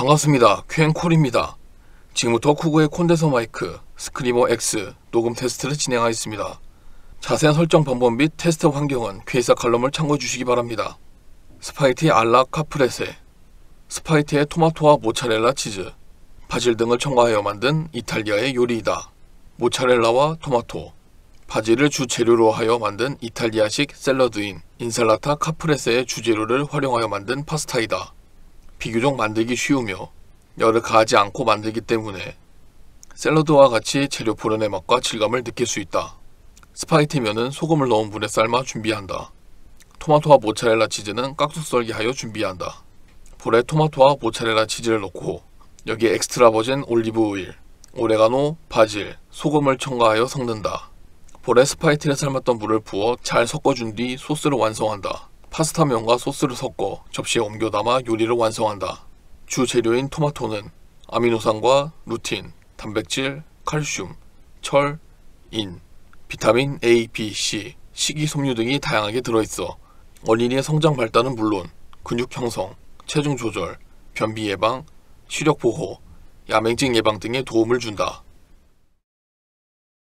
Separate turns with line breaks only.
반갑습니다. 퀸콜입니다. 지금부터 쿠그의 콘데서 마이크 스크리머 X 녹음 테스트를 진행하겠습니다. 자세한 설정 방법 및 테스트 환경은 괴사 칼럼을 참고해 주시기 바랍니다. 스파이티 알라 카프레세 스파이티의 토마토와 모차렐라 치즈, 바질 등을 첨가하여 만든 이탈리아의 요리이다. 모차렐라와 토마토, 바질을 주재료로 하여 만든 이탈리아식 샐러드인 인살라타 카프레세의 주재료를 활용하여 만든 파스타이다. 비교적 만들기 쉬우며 열을 가하지 않고 만들기 때문에 샐러드와 같이 재료 본연의 맛과 질감을 느낄 수 있다. 스파게티면은 소금을 넣은 물에 삶아 준비한다. 토마토와 모차렐라 치즈는 깍둑 썰기하여 준비한다. 볼에 토마토와 모차렐라 치즈를 넣고 여기에 엑스트라 버진 올리브 오일, 오레가노, 바질, 소금을 첨가하여 섞는다. 볼에 스파게티를 삶았던 물을 부어 잘 섞어준 뒤 소스를 완성한다. 파스타면과 소스를 섞어 접시에 옮겨 담아 요리를 완성한다. 주 재료인 토마토는 아미노산과 루틴, 단백질, 칼슘, 철, 인, 비타민 A, B, C, 식이섬유 등이 다양하게 들어있어 어린이의 성장 발달은 물론 근육 형성, 체중 조절, 변비 예방, 시력 보호, 야맹증 예방 등에 도움을 준다.